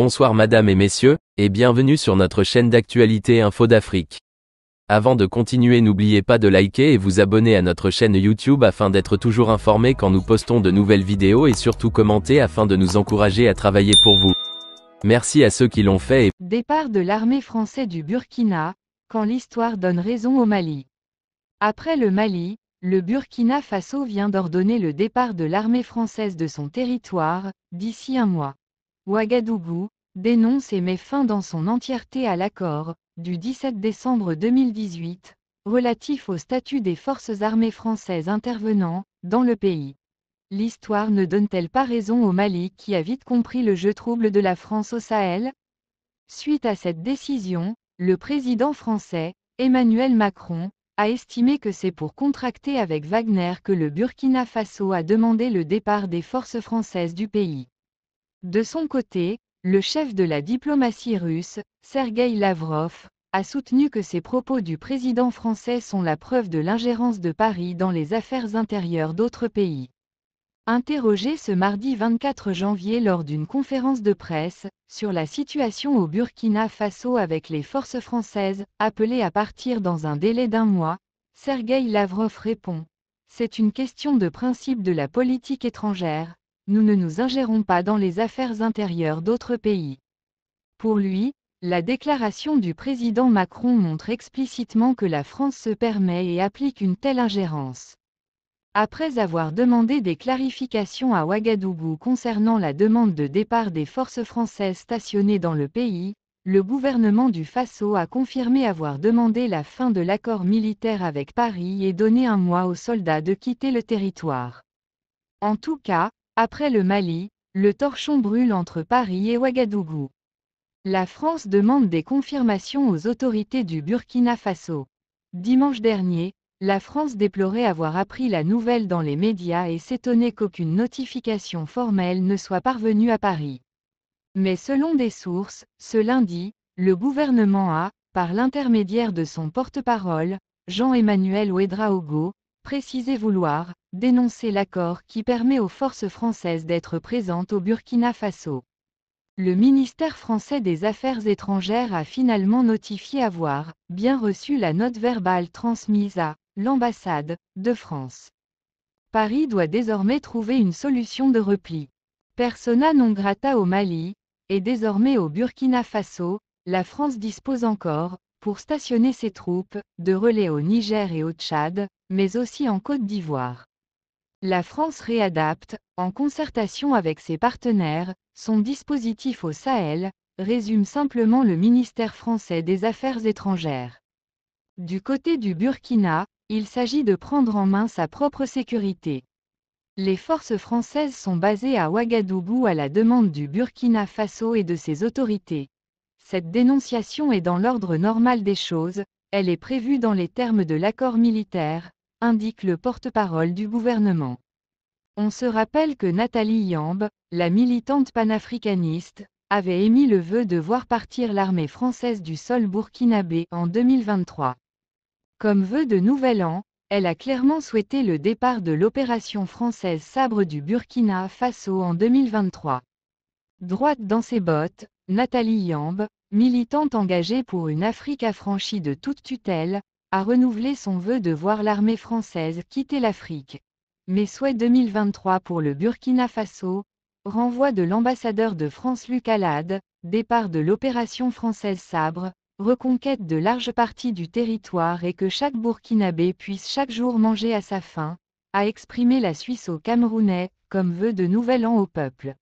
Bonsoir madame et messieurs, et bienvenue sur notre chaîne d'actualité Info d'Afrique. Avant de continuer n'oubliez pas de liker et vous abonner à notre chaîne YouTube afin d'être toujours informé quand nous postons de nouvelles vidéos et surtout commenter afin de nous encourager à travailler pour vous. Merci à ceux qui l'ont fait et... Départ de l'armée française du Burkina, quand l'histoire donne raison au Mali. Après le Mali, le Burkina Faso vient d'ordonner le départ de l'armée française de son territoire, d'ici un mois. Ouagadougou, dénonce et met fin dans son entièreté à l'accord, du 17 décembre 2018, relatif au statut des forces armées françaises intervenant, dans le pays. L'histoire ne donne-t-elle pas raison au Mali qui a vite compris le jeu trouble de la France au Sahel Suite à cette décision, le président français, Emmanuel Macron, a estimé que c'est pour contracter avec Wagner que le Burkina Faso a demandé le départ des forces françaises du pays. De son côté, le chef de la diplomatie russe, Sergueï Lavrov, a soutenu que ces propos du président français sont la preuve de l'ingérence de Paris dans les affaires intérieures d'autres pays. Interrogé ce mardi 24 janvier lors d'une conférence de presse sur la situation au Burkina Faso avec les forces françaises, appelées à partir dans un délai d'un mois, Sergueï Lavrov répond C'est une question de principe de la politique étrangère, nous ne nous ingérons pas dans les affaires intérieures d'autres pays. Pour lui, la déclaration du président Macron montre explicitement que la France se permet et applique une telle ingérence. Après avoir demandé des clarifications à Ouagadougou concernant la demande de départ des forces françaises stationnées dans le pays, le gouvernement du Faso a confirmé avoir demandé la fin de l'accord militaire avec Paris et donné un mois aux soldats de quitter le territoire. En tout cas, après le Mali, le torchon brûle entre Paris et Ouagadougou. La France demande des confirmations aux autorités du Burkina Faso. Dimanche dernier, la France déplorait avoir appris la nouvelle dans les médias et s'étonnait qu'aucune notification formelle ne soit parvenue à Paris. Mais selon des sources, ce lundi, le gouvernement a, par l'intermédiaire de son porte-parole, Jean-Emmanuel Ouedraogo, précisé vouloir dénoncer l'accord qui permet aux forces françaises d'être présentes au Burkina Faso. Le ministère français des Affaires étrangères a finalement notifié avoir bien reçu la note verbale transmise à l'ambassade de France. Paris doit désormais trouver une solution de repli. Persona non grata au Mali, et désormais au Burkina Faso, la France dispose encore, pour stationner ses troupes, de relais au Niger et au Tchad, mais aussi en Côte d'Ivoire. La France réadapte, en concertation avec ses partenaires, son dispositif au Sahel, résume simplement le ministère français des Affaires étrangères. Du côté du Burkina, il s'agit de prendre en main sa propre sécurité. Les forces françaises sont basées à Ouagadougou à la demande du Burkina Faso et de ses autorités. Cette dénonciation est dans l'ordre normal des choses, elle est prévue dans les termes de l'accord militaire, indique le porte-parole du gouvernement. On se rappelle que Nathalie Yambe, la militante panafricaniste, avait émis le vœu de voir partir l'armée française du sol burkinabé en 2023. Comme vœu de nouvel an, elle a clairement souhaité le départ de l'opération française Sabre du Burkina Faso en 2023. Droite dans ses bottes, Nathalie Yambe, militante engagée pour une Afrique affranchie de toute tutelle, a renouvelé son vœu de voir l'armée française quitter l'Afrique. Mais souhait 2023 pour le Burkina Faso, renvoi de l'ambassadeur de France Luc Alade, départ de l'opération française Sabre, reconquête de large partie du territoire et que chaque Burkinabé puisse chaque jour manger à sa faim, a exprimé la Suisse au Camerounais, comme vœu de nouvel an au peuple.